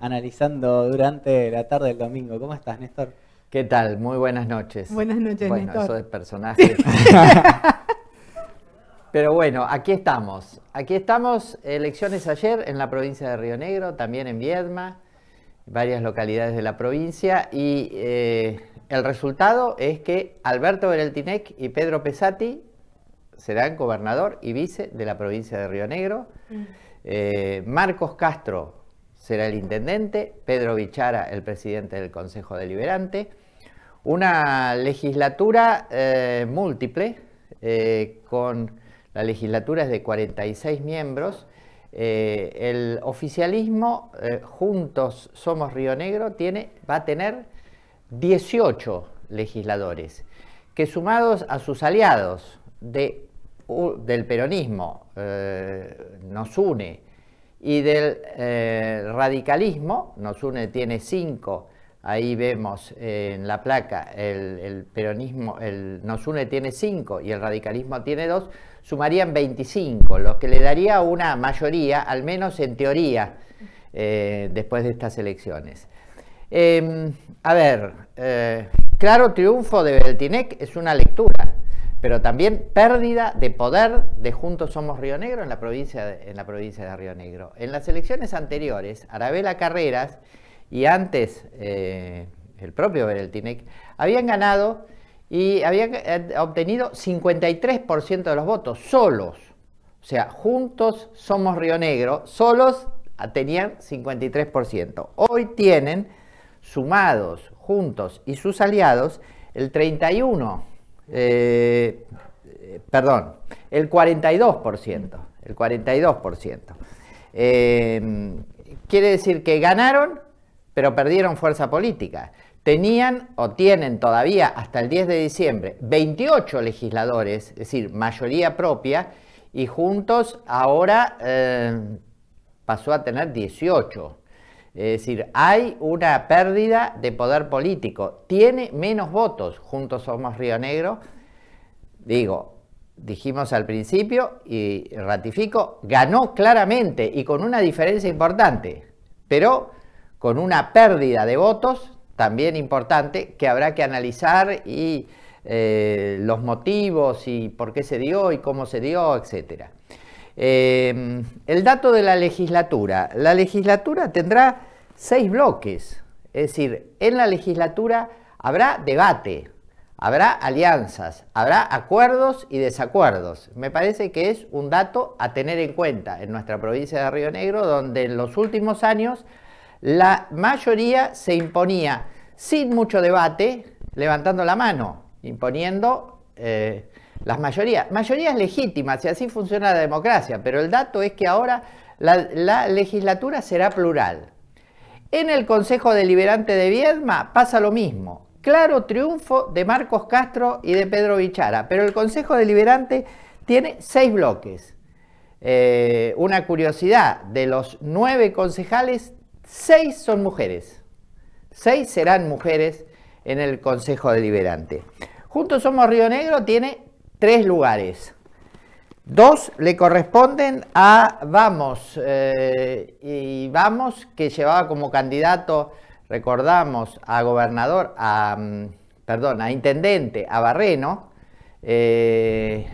analizando durante la tarde del domingo. ¿Cómo estás, Néstor? ¿Qué tal? Muy buenas noches. Buenas noches, bueno, Eso es personaje. Pero bueno, aquí estamos. Aquí estamos, elecciones ayer en la provincia de Río Negro, también en Viedma, varias localidades de la provincia. Y eh, el resultado es que Alberto Bereltinec y Pedro Pesati serán gobernador y vice de la provincia de Río Negro. Mm. Eh, Marcos Castro será el intendente, Pedro Vichara, el presidente del Consejo Deliberante. Una legislatura eh, múltiple, eh, con la legislatura es de 46 miembros. Eh, el oficialismo, Juntos Somos Río Negro, tiene, va a tener 18 legisladores, que sumados a sus aliados de, del peronismo, nos une y del eh, radicalismo, nos une, tiene cinco, ahí vemos eh, en la placa, el, peronismo, nos une tiene cinco y el radicalismo tiene dos, sumarían 25, lo que le daría una mayoría, al menos en teoría, eh, después de estas elecciones. Em, a ver, claro triunfo de Beltinec es una lectura, pero también pérdida de poder de Juntos Somos Río Negro en la provincia de, en la provincia de Río Negro. En las elecciones anteriores, Arabela Carreras y antes eh, el propio Bereltinec habían ganado y habían eh, obtenido 53% de los votos solos. O sea, Juntos Somos Río Negro, solos ah, tenían 53%. Hoy tienen, sumados, juntos y sus aliados, el 31% eh, perdón, el 42%. El 42%. Eh, quiere decir que ganaron, pero perdieron fuerza política. Tenían o tienen todavía hasta el 10 de diciembre 28 legisladores, es decir, mayoría propia, y juntos ahora eh, pasó a tener 18. Es decir, hay una pérdida de poder político. Tiene menos votos. Juntos somos Río Negro. Digo, dijimos al principio y ratifico, ganó claramente y con una diferencia importante, pero con una pérdida de votos también importante que habrá que analizar y eh, los motivos y por qué se dio y cómo se dio, etcétera. Em, el dato de la legislatura. La legislatura tendrá seis bloques, es decir, en la legislatura habrá debate, habrá alianzas, habrá acuerdos y desacuerdos. Me parece que es un dato a tener en cuenta en nuestra provincia de Río Negro, donde en los últimos años la mayoría se imponía sin mucho debate, levantando la mano, imponiendo eh, las mayorías, mayorías legítimas, y así funciona la democracia, pero el dato es que ahora la, legislatura será plural. En el Consejo Deliberante de Viedma pasa lo mismo. Claro triunfo de Marcos Castro y de Pedro Vichara, pero el Consejo Deliberante tiene seis bloques. Eh, una curiosidad, de los nueve concejales, seis son mujeres. Seis serán mujeres en el Consejo Deliberante. Juntos Somos Río Negro tiene tres lugares. Dos le corresponden a Vamos, eh, y Vamos que llevaba como candidato, recordamos, a gobernador, a, mm, perdón, a intendente, a Barreno, eh,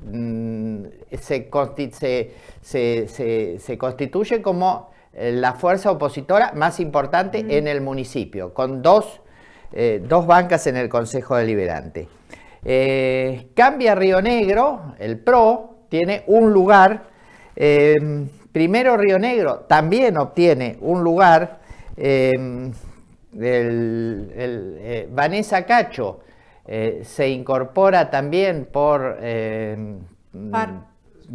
mm, se, constituye como eh, la fuerza opositora más importante en el municipio, con dos, dos bancas en el Consejo Deliberante. Eh, cambia Río Negro, el PRO, tiene un lugar. Eh, primero Río Negro también obtiene un lugar. Eh, Vanessa Cacho se incorpora también por par.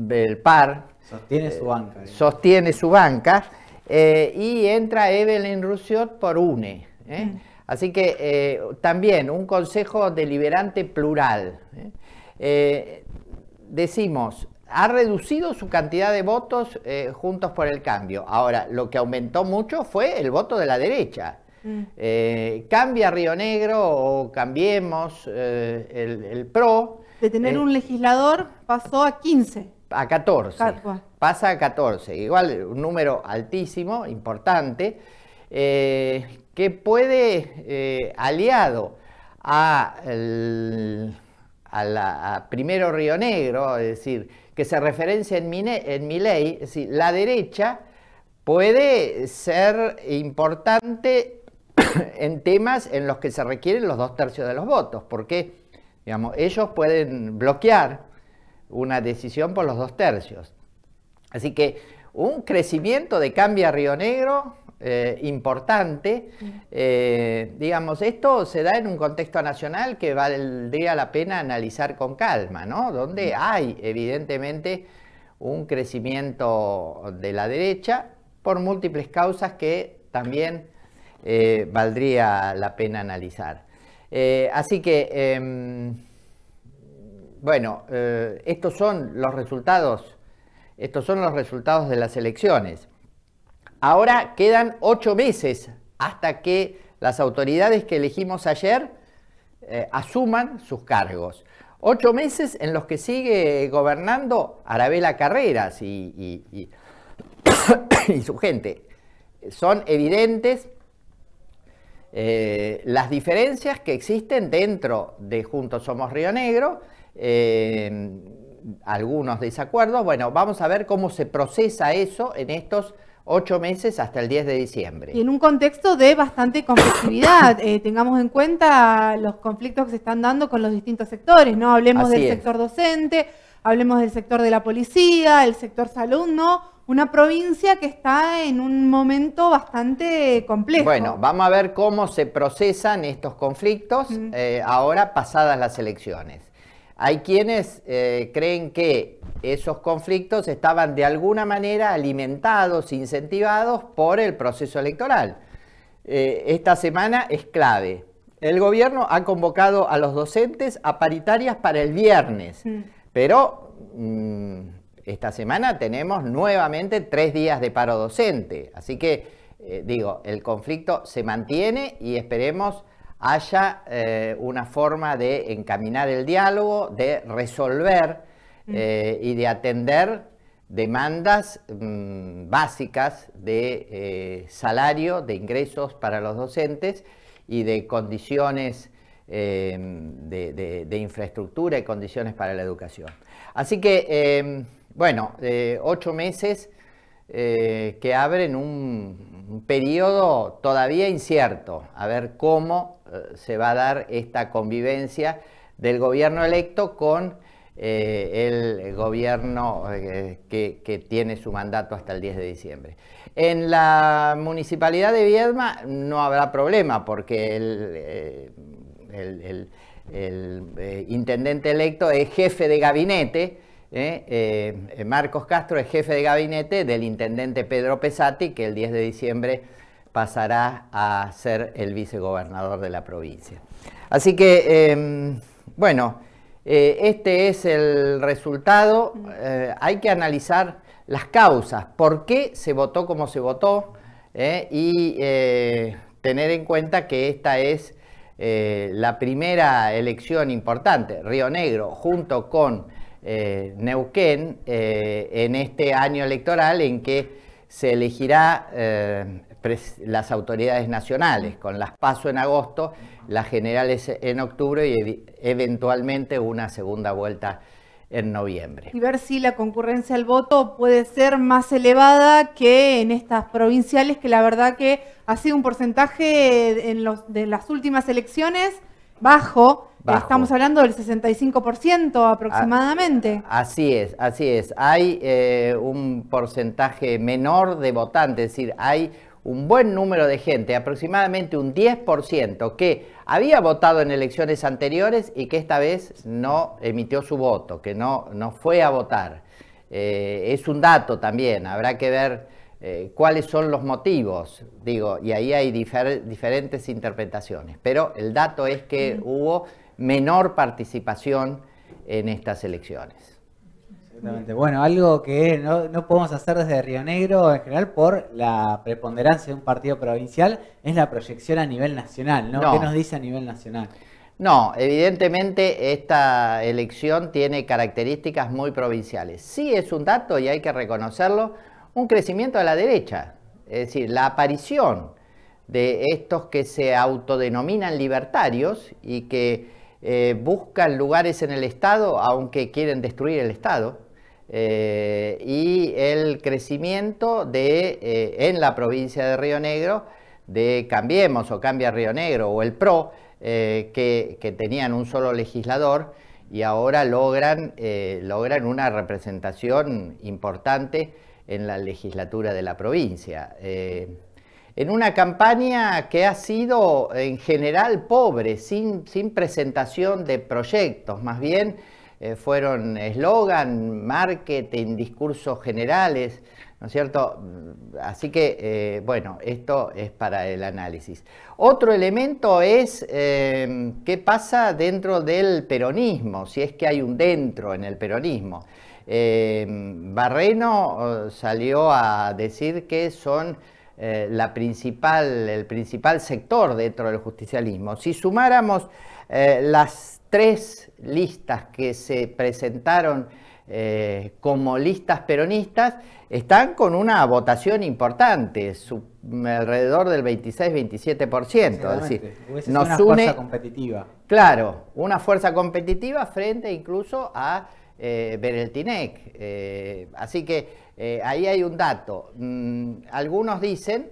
el par. Sostiene su banca. Sostiene su banca. y entra Evelyn Rusiot por UNE. Mm. Así que eh, también un consejo deliberante plural. ¿eh? Eh, decimos, ha reducido su cantidad de votos juntos por el cambio. Ahora, lo que aumentó mucho fue el voto de la derecha. Mm. cambia Río Negro o cambiemos el, PRO. De tener un legislador pasó a 15. A 14. pasa a 14. Igual un número altísimo, importante que puede, eh, aliado a, primero Río Negro, es decir, que se referencia en mi, ley, es decir, la derecha puede ser importante en temas en los que se requieren los dos tercios de los votos, porque digamos, ellos pueden bloquear una decisión por los dos tercios. Así que un crecimiento de Cambia Río Negro eh, importante. Mm. Eh, digamos, esto se da en un contexto nacional que valdría la pena analizar con calma, ¿no? Donde mm. hay, evidentemente, un crecimiento de la derecha por múltiples causas que también eh, valdría la pena analizar. así que, em, bueno, estos son los resultados. Estos son los resultados de las elecciones. Ahora quedan ocho meses hasta que las autoridades que elegimos ayer eh, asuman sus cargos. Ocho meses en los que sigue gobernando Arabela Carreras y, su gente. Son evidentes eh, las diferencias que existen dentro de Juntos Somos Río Negro, eh, algunos desacuerdos. Bueno, vamos a ver cómo se procesa eso en estos ocho meses hasta el 10 de diciembre. Y en un contexto de bastante conflictividad, eh, tengamos en cuenta los conflictos que se están dando con los distintos sectores, ¿no? Hablemos del sector docente, hablemos del sector de la policía, el sector salud, ¿no? Una provincia que está en un momento bastante complejo. Bueno, vamos a ver cómo se procesan estos conflictos eh, ahora pasadas las elecciones. Hay quienes eh, creen que esos conflictos estaban de alguna manera alimentados, incentivados por el proceso electoral. Eh, esta semana es clave. El gobierno ha convocado a los docentes a paritarias para el viernes, mm. pero mm, esta semana tenemos nuevamente tres días de paro docente. Así que, eh, digo, el conflicto se mantiene y esperemos haya eh, una forma de encaminar el diálogo, de resolver mm. eh, y de atender demandas mm, básicas de eh, salario, de ingresos para los docentes y de condiciones em, de, infraestructura y condiciones para la educación. Así que, em, bueno, ocho meses que abren un periodo todavía incierto, a ver cómo se va a dar esta convivencia del gobierno electo con eh, el gobierno eh, que, tiene su mandato hasta el 10 de diciembre. En la municipalidad de Viedma no habrá problema porque el eh, intendente electo es jefe de gabinete. Marcos Castro es jefe de gabinete del intendente Pedro Pesati, que el 10 de diciembre pasará a ser el vicegobernador de la provincia. Así que, em, bueno, eh, este es el resultado. Eh, hay que analizar las causas, por qué se votó como se votó eh, y tener en cuenta que esta es la primera elección importante. Río Negro, junto con Neuquén, en este año electoral en que se elegirá las autoridades nacionales, con las PASO en agosto, las generales en octubre y eventualmente una segunda vuelta en noviembre. Y ver si la concurrencia al voto puede ser más elevada que en estas provinciales, que la verdad que ha sido un porcentaje en los, de las últimas elecciones bajo. Estamos hablando del 65% aproximadamente. Así es, así es. Hay eh, un porcentaje menor de votantes, es decir, hay un buen número de gente, aproximadamente un 10%, que había votado en elecciones anteriores y que esta vez no emitió su voto, que no, no fue a votar. Eh, es un dato también, habrá que ver eh, cuáles son los motivos, digo, y ahí hay diferentes interpretaciones, pero el dato es que hubo menor participación en estas elecciones. Bueno, algo que no, podemos hacer desde Río Negro en general por la preponderancia de un partido provincial es la proyección a nivel nacional, ¿no? qué nos dice a nivel nacional? No, evidentemente esta elección tiene características muy provinciales. Sí es un dato, y hay que reconocerlo, un crecimiento de la derecha, es decir, la aparición de estos que se autodenominan libertarios y que eh, buscan lugares en el Estado, aunque quieren destruir el Estado, eh, y el crecimiento de, eh, en la provincia de Río Negro de Cambiemos o Cambia Río Negro o el PRO, eh, que, tenían un solo legislador y ahora logran, logran una representación importante en la legislatura de la provincia. en una campaña que ha sido en general pobre, sin presentación de proyectos, más bien eh, fueron eslogan, marketing, discursos generales, ¿no es cierto? Así que, eh, bueno, esto es para el análisis. Otro elemento es eh, qué pasa dentro del peronismo, si es que hay un dentro en el peronismo. Barreno salió a decir que son la principal, el principal sector dentro del justicialismo. Si sumáramos las tres listas que se presentaron eh, como listas peronistas están con una votación importante, alrededor del 26-27%. Es decir, nos una fuerza competitiva. Claro, una fuerza competitiva frente incluso a eh, Bereltinec. Eh, así que ahí hay un dato. Mm, algunos dicen,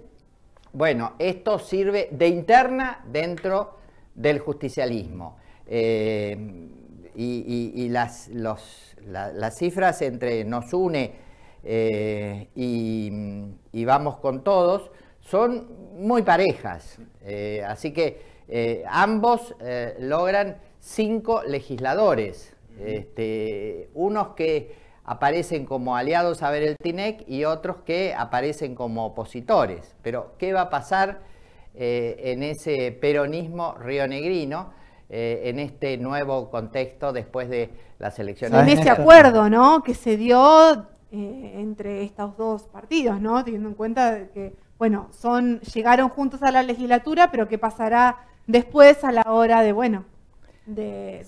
bueno, esto sirve de interna dentro del justicialismo. Eh, y, las, cifras entre nos une eh, y, vamos con todos son muy parejas. Eh, así que ambos logran cinco legisladores, este, unos que aparecen como aliados a ver el TINEC y otros que aparecen como opositores. Pero, ¿qué va a pasar en ese peronismo rionegrino? Eh, en este nuevo contexto después de las elecciones. En ese acuerdo, ¿no? Que se dio eh, entre estos dos partidos, ¿no? Teniendo en cuenta que, bueno, son llegaron juntos a la legislatura, pero qué pasará después a la hora de, bueno, de,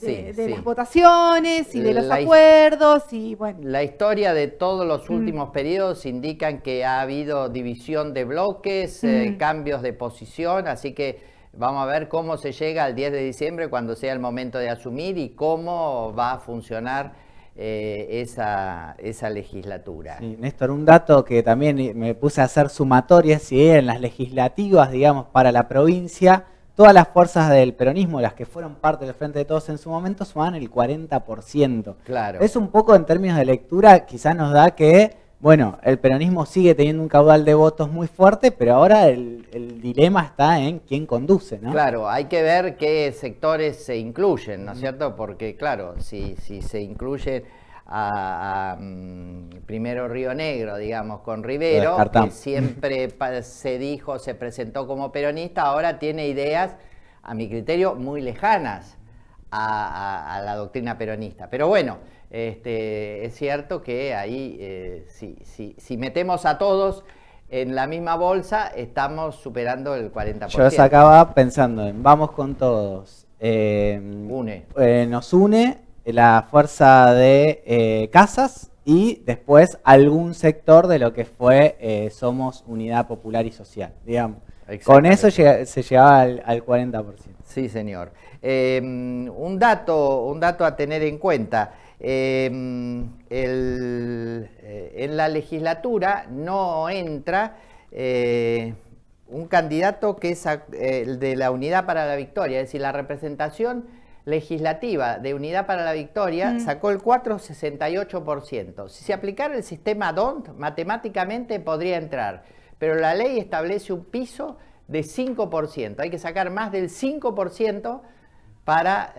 las votaciones y de los acuerdos y bueno. La historia de todos los mm. últimos periodos indican que ha habido división de bloques, mm. eh, cambios de posición, así que Vamos a ver cómo se llega al 10 de diciembre cuando sea el momento de asumir y cómo va a funcionar eh, esa, esa, legislatura. Sí, Néstor, un dato que también me puse a hacer sumatorias y en las legislativas, digamos, para la provincia, todas las fuerzas del peronismo, las que fueron parte del Frente de Todos en su momento, suman el 40%. Claro. Es un poco en términos de lectura, quizás nos da que bueno, el peronismo sigue teniendo un caudal de votos muy fuerte, pero ahora el, dilema está en quién conduce, ¿no? Claro, hay que ver qué sectores se incluyen, ¿no es cierto? Porque, claro, si, se incluye a, mm, primero Río Negro, digamos, con Rivero, que siempre se dijo, se presentó como peronista, ahora tiene ideas, a mi criterio, muy lejanas a, a la doctrina peronista. Pero bueno. Este, es cierto que ahí, eh, si, metemos a todos en la misma bolsa, estamos superando el 40%. Yo sacaba pensando en vamos con todos. Em, une. Eh, nos une la fuerza de eh, casas y después algún sector de lo que fue Somos Unidad Popular y Social, digamos. Con eso se llegaba al, 40%. Sí, señor. Em, un, dato, un dato a tener en cuenta. Em, eh, en la legislatura no entra eh, un candidato que es eh, el de la Unidad para la Victoria, es decir, la representación legislativa de Unidad para la Victoria mm. sacó el 4,68%. Si se aplicara el sistema DONT, matemáticamente podría entrar, pero la ley establece un piso de 5%. Hay que sacar más del 5% para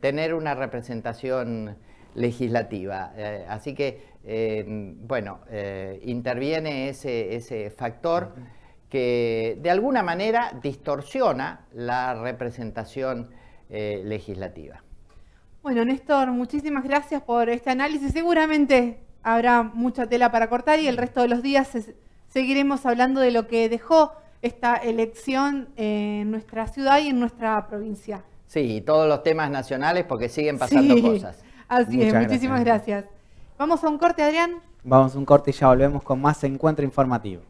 tener una representación legislativa. Eh, así que, em, bueno, eh, interviene ese, factor que de alguna manera distorsiona la representación eh, legislativa. Bueno, Néstor, muchísimas gracias por este análisis. Seguramente habrá mucha tela para cortar y el resto de los días seguiremos hablando de lo que dejó esta elección en nuestra ciudad y en nuestra provincia. Sí, y todos los temas nacionales porque siguen pasando cosas. Así es, muchísimas gracias. Vamos a un corte, Adrián. Vamos a un corte y ya volvemos con más encuentro informativo.